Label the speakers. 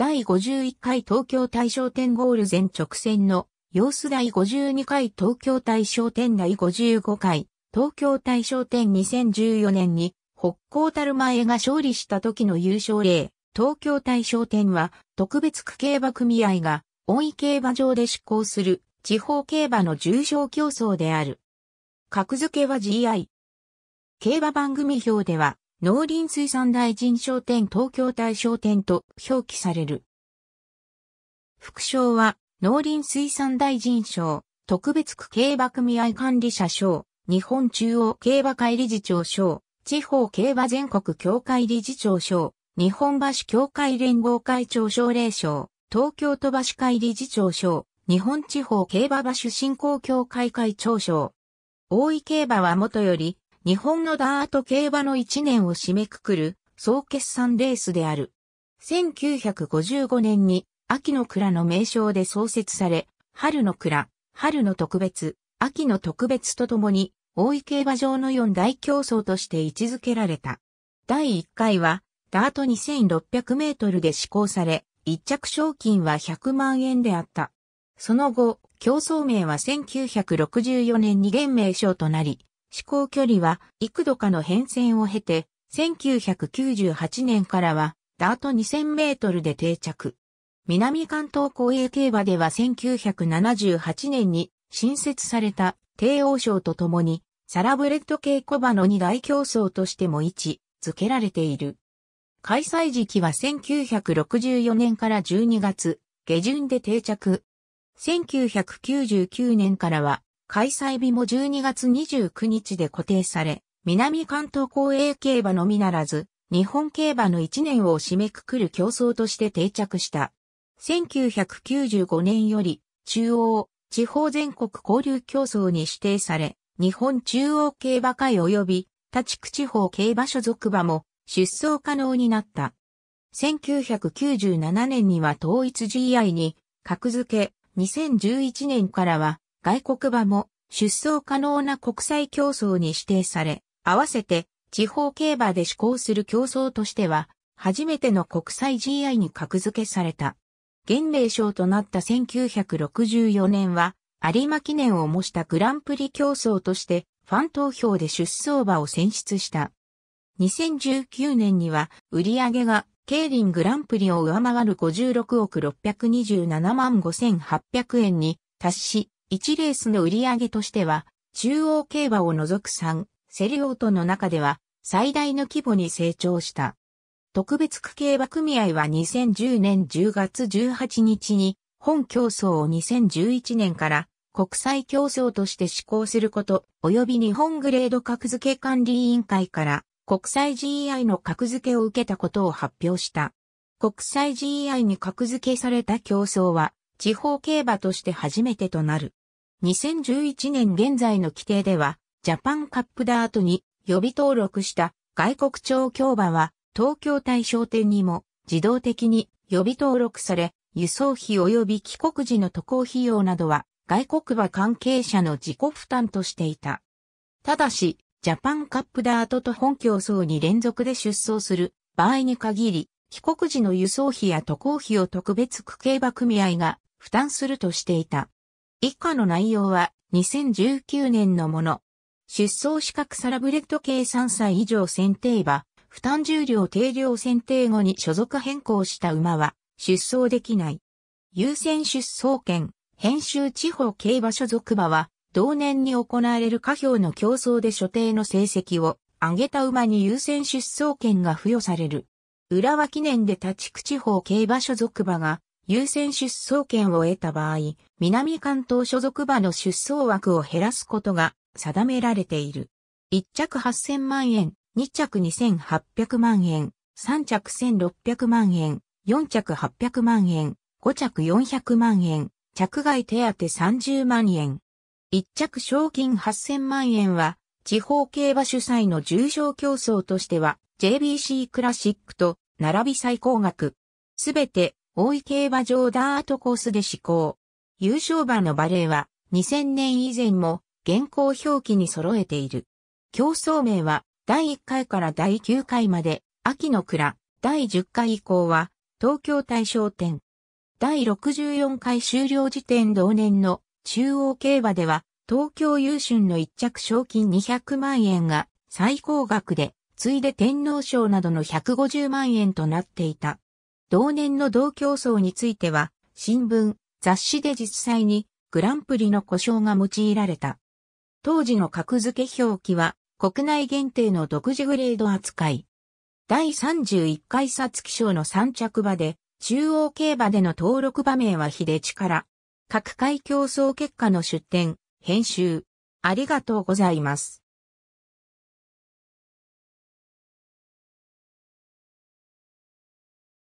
Speaker 1: 第51回東京大賞店ゴール前直線の様子第52回東京大賞店第55回東京大賞店2014年に北高たる前が勝利した時の優勝例東京大賞店は特別区競馬組合が大井競馬場で執行する地方競馬の重賞競争である。格付けは GI。競馬番組表では農林水産大臣商店東京大商店と表記される。副賞は、農林水産大臣賞、特別区競馬組合管理者賞、日本中央競馬会理事長賞、地方競馬全国協会理事長賞、日本橋協会連合会長奨励賞、東京都橋会理事長賞、日本地方競馬場主振興協会会長賞。大井競馬は元より、日本のダート競馬の1年を締めくくる総決算レースである。1955年に秋の蔵の名称で創設され、春の蔵、春の特別、秋の特別とともに、大井競馬場の4大競争として位置づけられた。第1回は、ダート2600メートルで施行され、1着賞金は100万円であった。その後、競争名は1964年に現名称となり、飛行距離は幾度かの変遷を経て、1998年からはダート2000メートルで定着。南関東公営競馬では1978年に新設された帝王賞とともにサラブレッド系小馬の二大競争としても位置付けられている。開催時期は1964年から12月下旬で定着。1999年からは開催日も12月29日で固定され、南関東公営競馬のみならず、日本競馬の1年を締めくくる競争として定着した。1995年より、中央、地方全国交流競争に指定され、日本中央競馬会及び、立区地方競馬所属馬も出走可能になった。1997年には統一 GI に格付け、2011年からは外国馬も出走可能な国際競争に指定され、合わせて地方競馬で施行する競争としては、初めての国際 GI に格付けされた。現令賞となった1964年は、有馬記念を模したグランプリ競争として、ファン投票で出走馬を選出した。2019年には、売り上げが、競輪グランプリを上回る56億627万5800円に達し、1レースの売り上げとしては、中央競馬を除く3、セリオートの中では最大の規模に成長した。特別区競馬組合は2010年10月18日に本競争を2011年から国際競争として施行すること、及び日本グレード格付け管理委員会から国際 GEI の格付けを受けたことを発表した。国際 GEI に格付けされた競争は地方競馬として初めてとなる。2011年現在の規定では、ジャパンカップダートに予備登録した外国調教馬は、東京対象店にも自動的に予備登録され、輸送費及び帰国時の渡航費用などは外国馬関係者の自己負担としていた。ただし、ジャパンカップダートと本競争に連続で出走する場合に限り、帰国時の輸送費や渡航費を特別区競馬組合が負担するとしていた。以下の内容は2019年のもの。出走資格サラブレッド計3歳以上選定馬、負担重量定量選定後に所属変更した馬は出走できない。優先出走権、編集地方競馬所属馬は、同年に行われる下表の競争で所定の成績を上げた馬に優先出走権が付与される。浦和記念で立地区地方競馬所属馬が優先出走権を得た場合、南関東所属馬の出走枠を減らすことが定められている。1着8000万円、2着2800万円、3着1600万円、4着800万円、5着400万円、着外手当30万円。1着賞金8000万円は、地方競馬主催の重賞競争としては、JBC クラシックと並び最高額。すべて大井競馬場ダートコースで施行。優勝馬のバレーは2000年以前も現行表記に揃えている。競争名は第1回から第9回まで秋の蔵、第10回以降は東京大賞店。第64回終了時点同年の中央競馬では東京優春の一着賞金200万円が最高額で、ついで天皇賞などの150万円となっていた。同年の同競争については、新聞、雑誌で実際にグランプリの故障が用いられた。当時の格付け表記は国内限定の独自グレード扱い。第31回札月賞の3着馬で、中央競馬での登録場名は秀力。各回競争結果の出展、編集。ありがとうございます。